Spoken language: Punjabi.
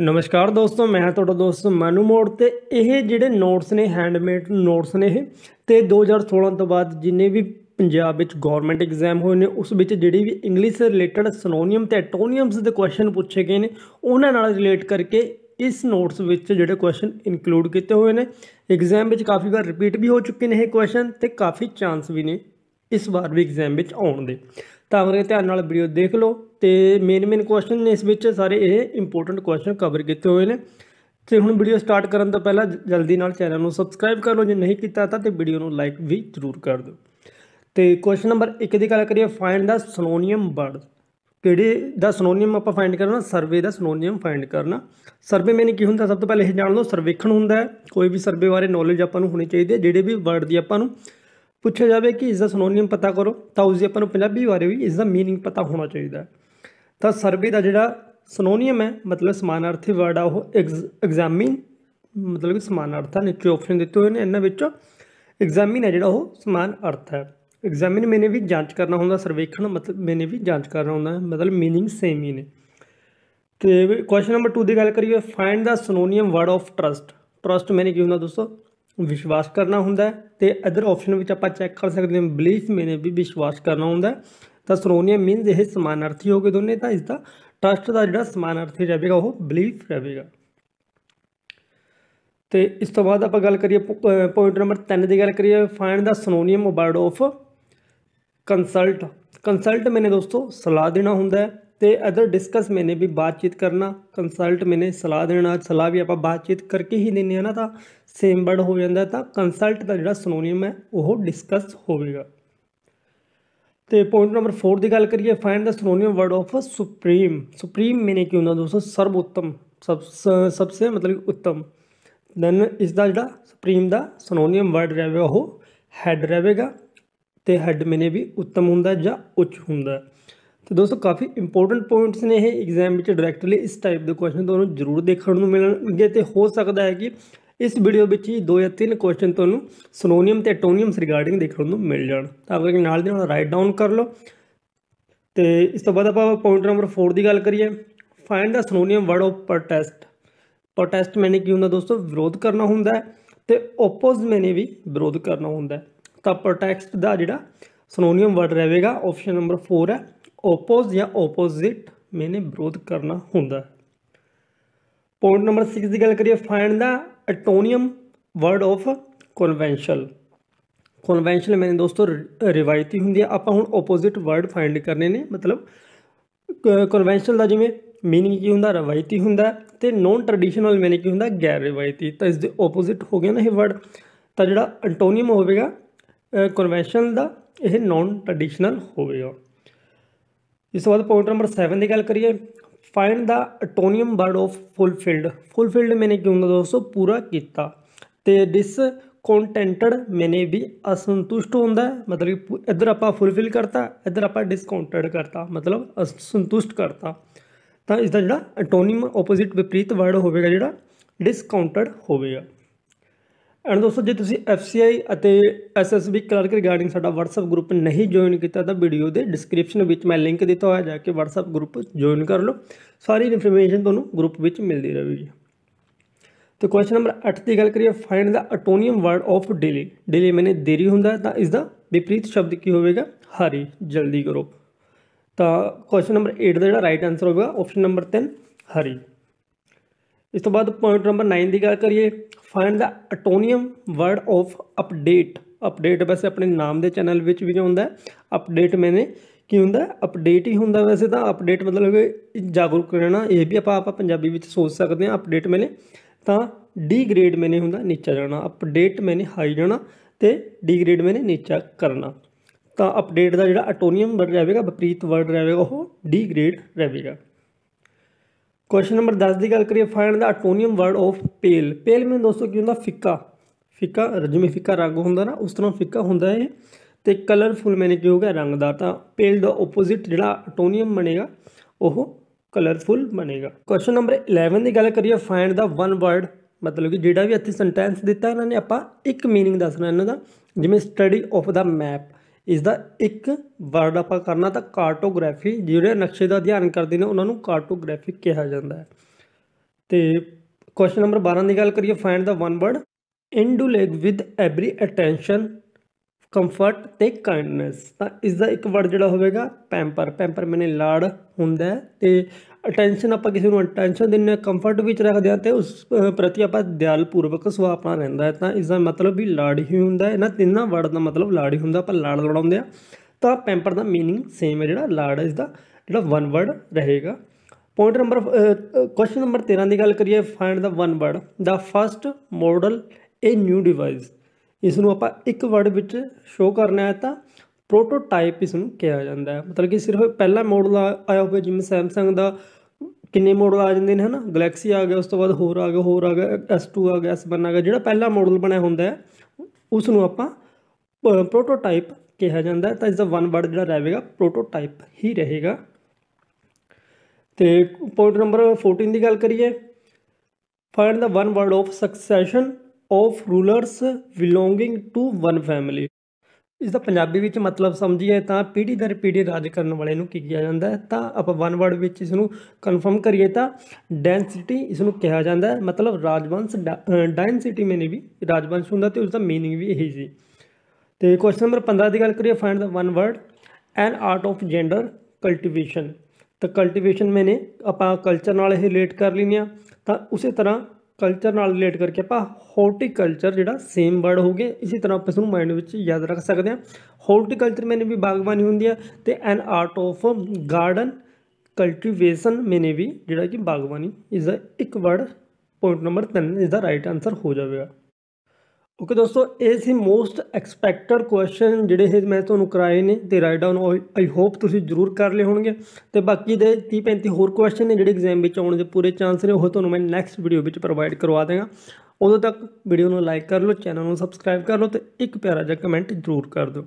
ਨਮਸਕਾਰ ਦੋਸਤੋ ਮੈਂ ਤੁਹਾਡਾ ਦੋਸਤ ਮਨੂ ਮੋੜ ਤੇ ਇਹ ਜਿਹੜੇ ਨੋਟਸ ਨੇ ਹੈਂਡਮੇਡ ਨੋਟਸ ਨੇ ਇਹ ਤੇ 2016 ਤੋਂ ਬਾਅਦ ਜਿੰਨੇ ਵੀ ਪੰਜਾਬ ਵਿੱਚ ਗਵਰਨਮੈਂਟ ਐਗਜ਼ਾਮ ਹੋਏ ਨੇ ਉਸ ਵਿੱਚ ਜਿਹੜੀ ਵੀ ਇੰਗਲਿਸ਼ ਰਿਲੇਟਡ ਸਿਨੋਨੀਅਮ ਤੇ ਐਟੋਨੀਅਮਸ ਦੇ ਕੁਐਸਚਨ ਪੁੱਛੇ ਗਏ ਨੇ ਉਹਨਾਂ ਨਾਲ ਰਿਲੇਟ ਕਰਕੇ ਇਸ ਨੋਟਸ ਵਿੱਚ ਜਿਹੜੇ ਕੁਐਸਚਨ ਇਨਕਲੂਡ ਕੀਤੇ ਹੋਏ ਨੇ ਐਗਜ਼ਾਮ ਵਿੱਚ ਕਾਫੀ ਵਾਰ ਰਿਪੀਟ ਵੀ ਹੋ ਚੁੱਕੇ ਨੇ ਇਹ ਕੁਐਸਚਨ ਤੇ ਕਾਫੀ ਚਾਂਸ ਵੀ ਨੇ ਇਸ ਵਾਰ ਵੀ ਐਗਜ਼ਾਮ ਵਿੱਚ ਆਉਣ ਦੇ ਤਾਂ ਕਰਕੇ ਧਿਆਨ ਨਾਲ ਵੀਡੀਓ ਦੇਖ ਲਓ ਤੇ ਮੇਨ ਮੇਨ ਕੁਐਸਚਨ ਨੇ ਇਸ ਵਿੱਚ ਸਾਰੇ ਇਹ ਇੰਪੋਰਟੈਂਟ ਕੁਐਸਚਨ ਕਵਰ ਕੀਤੇ ਹੋਏ ਨੇ ਤੇ ਹੁਣ ਵੀਡੀਓ ਸਟਾਰਟ ਕਰਨ ਤੋਂ ਪਹਿਲਾਂ ਜਲਦੀ ਨਾਲ ਚੈਨਲ ਨੂੰ ਸਬਸਕ੍ਰਾਈਬ ਕਰ ਲਓ ਜੇ ਨਹੀਂ ਕੀਤਾ ਤਾਂ ਤੇ ਵੀਡੀਓ ਨੂੰ ਲਾਈਕ ਵੀ ਜ਼ਰੂਰ ਕਰ ਦਿਓ ਤੇ ਕੁਐਸਚਨ ਨੰਬਰ 1 ਦੀ ਗੱਲ ਕਰੀਏ ਫਾਈਂਡ ਦਾ ਸਿਨੋਨੀਮ ਵਰਡ ਕਿਹੜੇ ਦਾ ਸਿਨੋਨੀਮ ਆਪਾਂ ਫਾਈਂਡ ਕਰਨਾ ਸਰਵੇ ਦਾ ਸਿਨੋਨੀਮ ਫਾਈਂਡ ਕਰਨਾ ਸਰਵੇ ਮੈਨੇ ਕੀ ਹੁੰਦਾ ਸਭ ਤੋਂ ਪਹਿਲੇ ਇਹ ਜਾਣ ਲਓ ਸਰਵੇਖਣ ਹੁੰਦਾ ਕੋਈ ਵੀ ਸਰਵੇ ਬਾਰੇ ਨੌਲੇਜ ਆਪਾਂ ਨੂੰ ਹੋਣੀ ਚਾਹੀਦੀ ਹੈ ਜਿਹੜੇ ਵੀ ਵਰਡ ਦੀ ਆਪਾਂ ਨੂੰ ਪੁੱਛਿਆ ਜਾਵੇ ਕਿ ਇਸ ਦਾ ਸਿਨੋਨਿਮ ਪਤਾ ਕਰੋ ਤਾਂ ਉਸ ਦੀ ਆਪਾਂ ਨੂੰ ਪੰਜਾਬੀ ਬਾਰੇ ਵੀ ਇਸ ਦਾ ਮੀਨਿੰਗ ਪਤਾ ਹੋਣਾ ਚਾਹੀਦਾ ਤਾਂ ਸਰਵੇ ਦਾ ਜਿਹੜਾ ਸਿਨੋਨਿਮ ਹੈ ਮਤਲਬ ਸਮਾਨਾਰਥੀ ਵਰਡ ਆ ਉਹ ਐਗਜ਼ਾਮਿਨ ਮਤਲਬ ਕਿ ਸਮਾਨ ਅਰਥ ਆ ਨੀਚੇ ਆਪਸ਼ਨ ਦਿੱਤੇ ਹੋਏ ਨੇ ਇਹਨਾਂ ਵਿੱਚੋਂ ਐਗਜ਼ਾਮਿਨ ਹੈ ਜਿਹੜਾ ਉਹ ਸਮਾਨ ਅਰਥ ਹੈ ਐਗਜ਼ਾਮਿਨ ਮੈਨੇ ਵੀ ਜਾਂਚ ਕਰਨਾ ਹੁੰਦਾ ਸਰਵੇਖਣ ਮਤਲਬ ਮੈਨੇ ਵੀ ਜਾਂਚ ਕਰਨਾ ਹੁੰਦਾ ਮਤਲਬ ਮੀਨਿੰਗ ਸੇਮ ਹੀ ਨੇ ਤੇ ਕੁਐਸਚਨ ਨੰਬਰ 2 ਦੀ ਗੱਲ ਕਰੀਏ ਫਾਈਂਡ ਦਾ synonym word of trust trust ਮੈਨੇ ਕੀ ਹੁੰਦਾ ਦੋਸਤੋ ਵਿਸ਼ਵਾਸ ਕਰਨਾ ਹੁੰਦਾ ਤੇ ਅਦਰ ਆਪਸ਼ਨ ਵਿੱਚ ਆਪਾਂ ਚੈੱਕ ਕਰ ਸਕਦੇ ਹਾਂ ਬਲੀਫ ਮੈਨੇ ਵੀ ਵਿਸ਼ਵਾਸ ਕਰਨਾ ਹੁੰਦਾ ਤਾਂ ਸਰੋਨੀਆ ਮੀਨਸ ਇਹ ਸਮਾਨਾਰਥੀ ਹੋਗੇ ਦੋਨੇ ਤਾਂ ਇਸ ਦਾ ਟਰਸਟ ਦਾ ਜਿਹੜਾ ਸਮਾਨਾਰਥੀ ਰਹੇਗਾ ਉਹ ਬਲੀਫ ਰਹੇਗਾ ਤੇ ਇਸ ਤੋਂ ਬਾਅਦ ਆਪਾਂ ਗੱਲ ਕਰੀਏ ਪੁਆਇੰਟ ਨੰਬਰ 3 ਦੀ ਗੱਲ ਕਰੀਏ ਫਾਈਂਡ ਦਾ synonym word of consult consult ਮੈਨੇ ਦੋਸਤੋ ਸਲਾਹ ਦੇਣਾ ਹੁੰਦਾ ਤੇ ਅਦਰ ਡਿਸਕਸ ਮੈਨੇ ਵੀ ਬਾਤਚੀਤ ਕਰਨਾ ਕੰਸਲਟ ਮੈਨੇ ਸਲਾਹ ਦੇਣਾ ਸਲਾਹ ਵੀ ਆਪਾਂ ਬਾਤਚੀਤ ਕਰਕੇ ਹੀ ਦਿੰਨੇ ਆ ਨਾ ਤਾਂ ਸੇਮ ਵਰਡ ਹੋ ਜਾਂਦਾ ਤਾਂ ਕੰਸਲਟ ਦਾ ਜਿਹੜਾ ਸਿਨੋਨਿਮ ਹੈ ਉਹ ਡਿਸਕਸ ਹੋਵੇਗਾ ਤੇ ਪੁਆਇੰਟ ਨੰਬਰ 4 ਦੀ ਗੱਲ ਕਰੀਏ ਫਾਈਂਡ ਦਾ synonym word of supreme supreme ਮੈਨੇ ਕੀ ਹੁੰਦਾ ਦੋਸਤੋ ਸਰਬ ਉੱਤਮ ਸਭ ਸਭ ਸੇ ਮਤਲਬ ਉੱਤਮ ਦੈਨ ਇਸ ਦਾ ਜਿਹੜਾ ਸੁਪਰੀਮ ਦਾ ਸਿਨੋਨਿਮ ਵਰਡ ਰਹੇਗਾ ਉਹ ਹੈਡ ਰਹੇਗਾ ਤੇ ਹੈਡ ਮੈਨੇ ਵੀ ਉੱਤਮ ਹੁੰਦਾ ਜਾਂ ਉੱਚ ਹੁੰਦਾ ਤੇ ਦੋਸਤੋ ਕਾਫੀ ਇੰਪੋਰਟੈਂਟ ਪੁਆਇੰਟਸ ਨੇ ਇਹ ਐਗਜ਼ਾਮ ਵਿੱਚ ਡਾਇਰੈਕਟਲੀ ਇਸ ਟਾਈਪ ਦੇ ਕੁਐਸਚਨ ਤੁਹਾਨੂੰ ਜ਼ਰੂਰ ਦੇਖਣ ਨੂੰ ਮਿਲਣਗੇ ਤੇ ਹੋ ਸਕਦਾ ਹੈ ਕਿ ਇਸ ਵੀਡੀਓ ਵਿੱਚ ਹੀ ਦੋ ਜਾਂ ਤਿੰਨ ਕੁਐਸਚਨ ਤੁਹਾਨੂੰ ਸਿਨੋਨੀਮ ਤੇ ਐਟੋਨੀਮਸ ਰਿਗਾਰਡਿੰਗ ਦੇਖਣ ਨੂੰ ਮਿਲ ਜਾਣ ਤਾਂ ਕਰਕੇ ਨਾਲ ਦੇ ਨਾਲ ਰਾਈਟ ਡਾਊਨ ਕਰ ਲਓ ਤੇ ਇਸ ਤੋਂ ਬਾਅਦ ਆਪਾਂ ਪੁਆਇੰਟ ਨੰਬਰ 4 ਦੀ ਗੱਲ ਕਰੀਏ ਫਾਈਂਡ ਦਾ synonym word of protest protest ਮੈਨੇ ਕੀ ਹੁੰਦਾ ਦੋਸਤੋ ਵਿਰੋਧ ਕਰਨਾ ਹੁੰਦਾ ਤੇ ਆਪੋਜ਼ ਮੈਨੇ ਵੀ ਵਿਰੋਧ ਕਰਨਾ ਹੁੰਦਾ ਤਾਂ ਪ੍ਰੋਟੈਸਟ ਦਾ ਜਿਹੜਾ ਸਿਨੋਨੀਮ ਵਰਡ ਰਹੇਗਾ ਆਪਸ਼ਨ ਨੰਬਰ 4 ਹੈ ਆਪੋਜ਼ ਜਾਂ ਆਪੋਜ਼ਿਟ ਮੈਨੇ ਵਿਰੋਧ ਕਰਨਾ ਹੁੰਦਾ ਪੁਆਇੰਟ ਨੰਬਰ 6 ਦੀ ਗੱਲ ਕਰੀਏ ਫਾਈਂਡ ਦਾ antonym word of conventional conventional ਮੈਨੇ ਦੋਸਤੋ ਰਿਵਾਇਤੀ ਹੁੰਦੀ ਆ ਆਪਾਂ ਹੁਣ ਆਪੋਜ਼ਿਟ ਵਰਡ ਫਾਈਂਡ ਕਰਨੇ ਨੇ ਮਤਲਬ ਕਨਵੈਂਸ਼ਨਲ ਦਾ ਜਿਵੇਂ ਮੀਨਿੰਗ ਕੀ ਹੁੰਦਾ ਰਵਾਇਤੀ ਹੁੰਦਾ ਤੇ ਨੋਨ ਟ੍ਰੈਡੀਸ਼ਨਲ ਮੈਨੇ ਕੀ ਹੁੰਦਾ ਗੈਰ ਰਵਾਇਤੀ ਤਾਂ ਇਸ ਦੇ ਆਪੋਜ਼ਿਟ ਹੋ ਗਿਆ ਨਾ ਇਹ ਵਰਡ ਤਾਂ ਜਿਹੜਾ ਐਂਟੋਨੀਅਮ ਹੋਵੇਗਾ ਕਨਵੈਂਸ਼ਨਲ ਦਾ ਇਹ ਨੋਨ ਟ੍ਰੈਡੀਸ਼ਨਲ ਹੋਵੇਗਾ ਇਸ ਤੋਂ ਬਾਅਦ ਪੁਆਇੰਟ ਨੰਬਰ 7 ਦੀ ਗੱਲ ਕਰੀਏ find the antonym word of fulfilled ਮੈਨੇ ਕਿਉਂ क्यों ਦੋਸਤੋ ਪੂਰਾ ਕੀਤਾ ਤੇ ਡਿਸ ਕੰਟੈਂਟਡ ਮੈਨੇ ਵੀ ਅਸੰਤੁਸ਼ਟ ਹੁੰਦਾ ਮਤਲਬ ਇਧਰ ਆਪਾਂ ਫੁਲਫਿਲ ਕਰਤਾ ਇਧਰ ਆਪਾਂ ਡਿਸਕਾਊਂਟਡ ਕਰਤਾ ਮਤਲਬ ਅਸੰਤੁਸ਼ਟ ਕਰਤਾ ਤਾਂ ਇਸ ਦਾ ਜਿਹੜਾ ਅਟੋਨੀਅਮ ਆਪੋਜ਼ਿਟ ਵਿਪਰੀਤ ਵਰਡ ਹੋਵੇਗਾ ਜਿਹੜਾ ਡਿਸਕਾਊਂਟਡ ਹੋਵੇਗਾ ਐਂਡ ਦੋਸਤੋ ਜੇ ਤੁਸੀਂ FCI ਅਤੇ SSB ਕਲਰਕ ਰਿਗਾਰਡਿੰਗ ਸਾਡਾ WhatsApp ਗਰੁੱਪ ਨਹੀਂ ਜੁਆਇਨ ਕੀਤਾ ਤਾਂ ਵੀਡੀਓ ਦੇ ਡਿਸਕ੍ਰਿਪਸ਼ਨ ਵਿੱਚ ਮੈਂ ਲਿੰਕ ਦਿੱਤਾ ਹੋਇਆ ਜਾ ਕੇ WhatsApp ਗਰੁੱਪ ਜੁਆਇਨ ਕਰ ਲਓ ਸਾਰੀ ਇਨਫੋਰਮੇਸ਼ਨ ਤੁਹਾਨੂੰ ਗਰੁੱਪ ਵਿੱਚ ਮਿਲਦੀ ਰਹੇਗੀ ਤੇ ਕੁਐਸਚਨ ਨੰਬਰ 8 ਦੀ ਗੱਲ ਕਰੀਏ ਫਾਈਂਡ ਦਾ antonym word of delay delay ਮੈਨੇ ਦੇਰੀ ਹੁੰਦਾ ਤਾਂ ਇਸ ਦਾ ਵਿਪਰੀਤ ਸ਼ਬਦ ਕੀ ਹੋਵੇਗਾ ਹਰੀ ਜਲਦੀ ਕਰੋ ਤਾਂ ਕੁਐਸਚਨ ਨੰਬਰ 8 ਦਾ ਜਿਹੜਾ ਰਾਈਟ ਆਨਸਰ ਹੋਵੇਗਾ ਆਪਸ਼ਨ ਨੰਬਰ 3 ਹਰੀ ਇਸ ਤੋਂ ਬਾਅਦ ਪੁਆਇੰਟ ਨੰਬਰ 9 ਦੀ ਗੱਲ ਕਰੀਏ ਫਾਈਂਡ ਦਾ antonym word of update update ਵੈਸੇ ਆਪਣੇ ਨਾਮ ਦੇ ਚੈਨਲ ਵਿੱਚ ਵੀ ਹੁੰਦਾ ਅਪਡੇਟ ਮੈਨੇ ਕੀ ਹੁੰਦਾ ਅਪਡੇਟ ਹੀ ਹੁੰਦਾ ਵੈਸੇ ਤਾਂ ਅਪਡੇਟ ਮਤਲਬ ਜਾਗਰੂਕ ਕਰਨਾ ਇਹ ਵੀ ਆਪਾਂ ਆਪਾਂ ਪੰਜਾਬੀ ਵਿੱਚ ਸੋਚ ਸਕਦੇ ਹਾਂ ਅਪਡੇਟ ਮੈਨੇ ਤਾਂ ਡੀਗ੍ਰੇਡ ਮੈਨੇ ਹੁੰਦਾ ਨੀਚਾ ਜਾਣਾ ਅਪਡੇਟ ਮੈਨੇ ਹਾਈ ਜਾਣਾ ਤੇ ਡੀਗ੍ਰੇਡ ਮੈਨੇ ਨੀਚਾ ਕਰਨਾ ਤਾਂ ਅਪਡੇਟ ਦਾ ਜਿਹੜਾ ਅਟੋਨੀਅਮ ਵਰਡ ਰਹੇਗਾ ਵਿਪਰੀਤ ਵਰਡ ਰਹੇਗਾ ਉਹ ਡੀਗ੍ਰੇਡ ਰਹੇਗਾ ਕੁਐਸਚਨ ਨੰਬਰ 10 ਦੀ ਗੱਲ ਕਰੀਏ ਫਾਈਂਡ ਦਾ antonym word of pale pale mean ਦੋਸਤੋ ਕੀ ਹੁੰਦਾ ਫਿੱਕਾ ਫਿੱਕਾ ਜਿਵੇਂ ਫਿੱਕਾ ਰੰਗ ਹੁੰਦਾ ਨਾ ਉਸ ਤਰ੍ਹਾਂ ਫਿੱਕਾ ਹੁੰਦਾ ਹੈ ਤੇ ਕਲਰਫੁਲ ਮੈਨੇ ਕੀ ਹੋਗਾ ਰੰਗਦਾਰ ਤਾਂ ਪੇਲ ਦਾ ਆਪੋਜ਼ਿਟ ਜਿਹੜਾ ਅਟੋਨੀਅਮ ਬਣੇਗਾ ਉਹ ਕਲਰਫੁਲ ਬਣੇਗਾ ਕੁਐਸਚਨ ਨੰਬਰ 11 ਦੀ ਗੱਲ ਕਰੀਏ ਫਾਈਂਡ ਦਾ ਵਨ ਵਰਡ ਮਤਲਬ ਕਿ ਜਿਹੜਾ ਵੀ ਇੱਥੇ ਸੈਂਟੈਂਸ ਦਿੱਤਾ ਇਹਨਾਂ ਨੇ ਆਪਾਂ ਇੱਕ मीनिंग ਦੱਸਣਾ ਇਹਨਾਂ ਦਾ ਜਿਵੇਂ ਸਟੱਡੀ ਆਫ ਦਾ ਮੈਪ ਇਸ ਦਾ ਇੱਕ ਵਰਡ ਆਪਾਂ ਕਰਨਾ ਤਾਂ ਕਾਰਟੋਗ੍ਰਾਫੀ ਜਿਹੜੇ ਨਕਸ਼ੇ ਦਾ ਅਧਿਐਨ ਕਰਦੇ ਨੇ ਉਹਨਾਂ ਨੂੰ ਕਾਰਟੋਗ੍ਰਾਫੀ ਕਿਹਾ ਜਾਂਦਾ ਹੈ ਤੇ ਕੁਐਸਚਨ ਨੰਬਰ 12 ਦੀ ਗੱਲ ਕਰੀਏ ਫਾਈਂਡ ਦਾ one word lag with every attention comfort ਤੇ ਕਾਈਂਡਨੈਸ ਤਾਂ ਇਸ ਦਾ ਇੱਕ ਵਰਡ ਜਿਹੜਾ ਹੋਵੇਗਾ ਪੈਂਪਰ ਪੈਂਪਰ ਮੈਨੇ ਲਾੜ ਹੁੰਦਾ ਤੇ ਅਟੈਂਸ਼ਨ ਆਪਾਂ ਕਿਸੇ ਨੂੰ ਅਟੈਂਸ਼ਨ ਦਿੰਨੇ ਕੰਫਰਟ ਵਿੱਚ ਰੱਖਦੇ ਆ ਤੇ ਉਸ ਪ੍ਰਤੀ ਆਪਾਂ ਦਿਆਲ ਪੂਰਵਕ ਸੁਭਾਅ ਆਪਣਾ ਰਹਿੰਦਾ ਹੈ ਤਾਂ ਇਸ ਦਾ ਮਤਲਬ ਵੀ ਲਾੜ ਹੀ ਹੁੰਦਾ ਹੈ ਨਾ ਤਿੰਨਾਂ ਵਰਡ ਦਾ ਮਤਲਬ ਲਾੜ ਹੀ ਹੁੰਦਾ ਆਪਾਂ ਲਾੜ ਲੜਾਉਂਦੇ ਆ ਤਾਂ ਪੈਂਪਰ ਦਾ मीनिंग ਸੇਮ ਹੈ ਜਿਹੜਾ ਲਾੜ ਇਸ ਦਾ ਜਿਹੜਾ ਵਨ ਵਰਡ ਰਹੇਗਾ ਪੁਆਇੰਟ ਨੰਬਰ ਕੁਐਸਚਨ ਨੰਬਰ 13 ਦੀ ਗੱਲ ਕਰੀਏ ਫਾਈਂਡ ਦਾ ਵਨ ਵਰਡ ਦਾ first model in new device ਇਸ ਨੂੰ ਆਪਾਂ ਇੱਕ ਵਰਡ ਵਿੱਚ ਸ਼ੋ ਕਰਨਾ ਹੈ ਤਾਂ ਪ੍ਰੋਟੋਟਾਈਪ ਇਸ ਨੂੰ ਕਿਹਾ ਜਾਂਦਾ ਹੈ ਮਤਲਬ ਕਿ ਸਿਰਫ ਪਹਿਲਾ ਮਾਡਲ ਆਇਆ ਹੋਵੇ ਜਿਵੇਂ ਸੈਮਸੰਗ ਦਾ ਕਿੰਨੇ ਮਾਡਲ ਆ ਜਾਂਦੇ ਨੇ ਹਨਾ ਗੈਲੈਕਸੀ ਆ ਗਿਆ ਉਸ ਤੋਂ ਬਾਅਦ ਹੋਰ ਆ ਗਿਆ ਹੋਰ ਆ ਗਿਆ S2 ਆ ਗਿਆ S1 ਆ ਗਿਆ ਜਿਹੜਾ ਪਹਿਲਾ ਮਾਡਲ ਬਣਿਆ ਹੁੰਦਾ ਹੈ ਉਸ ਨੂੰ ਆਪਾਂ ਪ੍ਰੋਟੋਟਾਈਪ ਕਿਹਾ ਜਾਂਦਾ ਹੈ ਤਾਂ ਇਸ ਦਾ ਵਨ ਵਰਡ ਜਿਹੜਾ ਰਹੇਗਾ ਪ੍ਰੋਟੋਟਾਈਪ ਹੀ ਰਹੇਗਾ ਤੇ ਪੁਆਇੰਟ ਨੰਬਰ 14 ਦੀ ਗੱਲ ਕਰੀਏ ਫਾਈਂਡ ਦਾ one word of succession of rulers belonging to one family ਇਸ ਦਾ ਪੰਜਾਬੀ ਵਿੱਚ ਮਤਲਬ ਸਮਝੀਏ ਤਾਂ ਪੀੜੀ ਦਰ ਪੀੜੀ ਰਾਜ ਕਰਨ ਵਾਲੇ ਨੂੰ ਕੀ ਕਿਹਾ ਜਾਂਦਾ ਹੈ ਤਾਂ ਆਪਾਂ ਵਨ ਵਰਡ ਵਿੱਚ ਇਸ ਨੂੰ ਕਨਫਰਮ ਕਰੀਏ ਤਾਂ ਡੈਂਸਿਟੀ ਇਸ ਨੂੰ ਕਿਹਾ ਜਾਂਦਾ ਹੈ ਮਤਲਬ ਰਾਜਵੰਸ਼ ਡੈਂਸਿਟੀ ਮੈਨੇ ਵੀ ਰਾਜਵੰਸ਼ ਹੁੰਦਾ ਤੇ ਉਸ ਦਾ मीनिंग ਵੀ ਇਹੀ ਸੀ ਤੇ ਕੁਐਸਚਨ ਨੰਬਰ 15 ਦੀ ਗੱਲ ਕਰੀਏ ਫਾਈਂਡ ਦਾ one word an art of ਜੈਂਡਰ ਕਲਟੀਵੇਸ਼ਨ ਤਾਂ ਕਲਟੀਵੇਸ਼ਨ ਮੈਨੇ ਆਪਾਂ ਕਲਚਰ ਨਾਲ ਇਹ ਰਿਲੇਟ ਕਰ ਲੈਂਦੇ ਤਾਂ ਉਸੇ ਤਰ੍ਹਾਂ ਕਲਚਰ ਨਾਲ ਰਿਲੇਟ ਕਰਕੇ ਆਪਾਂ ਹਾਰਟੀਕਲਚਰ ਜਿਹੜਾ ਸੇਮ ਵਰਡ ਹੋਗੇ ਇਸੇ ਤਰ੍ਹਾਂ ਆਪਾਂ ਇਸ ਨੂੰ ਮਾਈਂਡ ਵਿੱਚ ਯਾਦ ਰੱਖ ਸਕਦੇ ਹਾਂ ਹਾਰਟੀਕਲਚਰ ਮੈਨੇ ਵੀ ਬਾਗਬਾਨੀ ਹੁੰਦੀ ਹੈ ਤੇ an art of garden cultivation ਮੈਨੇ ਵੀ ਜਿਹੜਾ ਕਿ ਬਾਗਬਾਨੀ ਇਜ਼ ਅ ਇੱਕ ਵਰਡ ਪੁਆਇੰਟ ਨੰਬਰ 3 ਇਜ਼ ਦਾ ਰਾਈਟ ਆਨਸਰ ਹੋ ਜਾਵੇਗਾ ਓਕੇ ਦੋਸਤੋ ਇਹ ਸੀ ਮੋਸਟ ਐਕਸਪੈਕਟਡ ਕੁਐਸਚਨ ਜਿਹੜੇ ਇਹ ਮੈਂ ਤੁਹਾਨੂੰ ਕਰਾਏ ਨੇ ਤੇ ਰਾਈਟ ਡਾਊਨ ਆਈ ਹੋਪ ਤੁਸੀਂ ਜ਼ਰੂਰ ਕਰ ਲਏ ਹੋਣਗੇ ਤੇ ਬਾਕੀ ਦੇ 30 35 ਹੋਰ ਕੁਐਸਚਨ ਨੇ ਜਿਹੜੇ ਐਗਜ਼ਾਮ ਵਿੱਚ ਆਉਣ ਦੇ ਪੂਰੇ ਚਾਂਸ ਨੇ ਉਹ ਤੁਹਾਨੂੰ ਮੈਂ ਨੈਕਸਟ ਵੀਡੀਓ ਵਿੱਚ ਪ੍ਰੋਵਾਈਡ ਕਰਵਾ ਦੇਗਾ ਉਦੋਂ ਤੱਕ ਵੀਡੀਓ ਨੂੰ ਲਾਈਕ ਕਰ ਲਓ ਚੈਨਲ ਨੂੰ ਸਬਸਕ੍ਰਾਈਬ ਕਰ ਲਓ ਤੇ ਇੱਕ ਪਿਆਰਾ ਜਿਹਾ ਕਮੈਂਟ ਜ਼ਰੂਰ ਕਰ ਦਿਓ